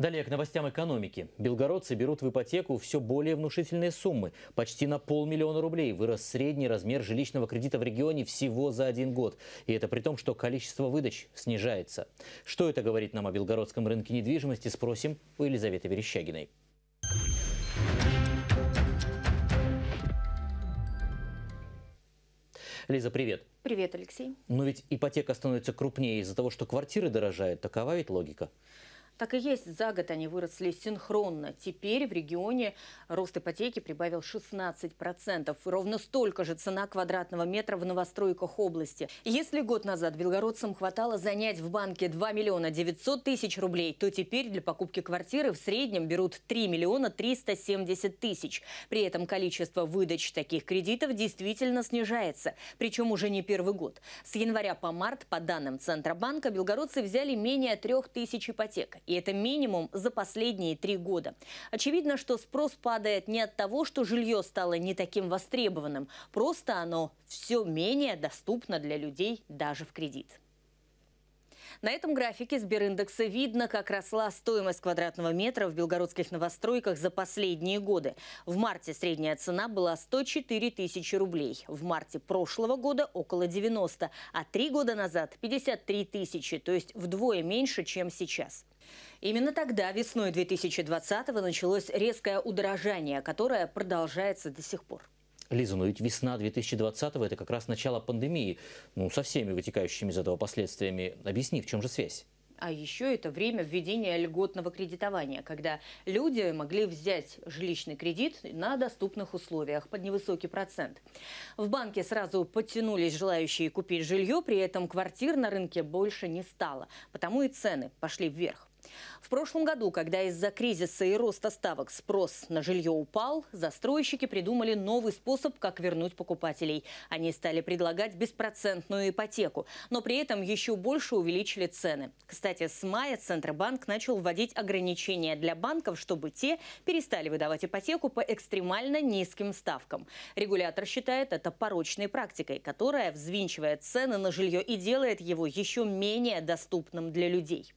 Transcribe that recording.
Далее к новостям экономики. Белгородцы берут в ипотеку все более внушительные суммы. Почти на полмиллиона рублей вырос средний размер жилищного кредита в регионе всего за один год. И это при том, что количество выдач снижается. Что это говорит нам о белгородском рынке недвижимости, спросим у Елизаветы Верещагиной. Лиза, привет. Привет, Алексей. Но ведь ипотека становится крупнее из-за того, что квартиры дорожают. Такова ведь логика. Так и есть, за год они выросли синхронно. Теперь в регионе рост ипотеки прибавил 16%. Ровно столько же цена квадратного метра в новостройках области. Если год назад белгородцам хватало занять в банке 2 миллиона 900 тысяч рублей, то теперь для покупки квартиры в среднем берут 3 миллиона 370 тысяч. При этом количество выдач таких кредитов действительно снижается. Причем уже не первый год. С января по март, по данным Центробанка, белгородцы взяли менее 3 тысяч ипотек. И это минимум за последние три года. Очевидно, что спрос падает не от того, что жилье стало не таким востребованным. Просто оно все менее доступно для людей даже в кредит. На этом графике Сбериндекса видно, как росла стоимость квадратного метра в белгородских новостройках за последние годы. В марте средняя цена была 104 тысячи рублей, в марте прошлого года около 90, а три года назад 53 тысячи, то есть вдвое меньше, чем сейчас. Именно тогда, весной 2020-го, началось резкое удорожание, которое продолжается до сих пор. Лиза, но ведь весна 2020-го – это как раз начало пандемии, ну, со всеми вытекающими из этого последствиями. Объясни, в чем же связь? А еще это время введения льготного кредитования, когда люди могли взять жилищный кредит на доступных условиях под невысокий процент. В банке сразу подтянулись желающие купить жилье, при этом квартир на рынке больше не стало, потому и цены пошли вверх. В прошлом году, когда из-за кризиса и роста ставок спрос на жилье упал, застройщики придумали новый способ, как вернуть покупателей. Они стали предлагать беспроцентную ипотеку, но при этом еще больше увеличили цены. Кстати, с мая Центробанк начал вводить ограничения для банков, чтобы те перестали выдавать ипотеку по экстремально низким ставкам. Регулятор считает это порочной практикой, которая взвинчивает цены на жилье и делает его еще менее доступным для людей.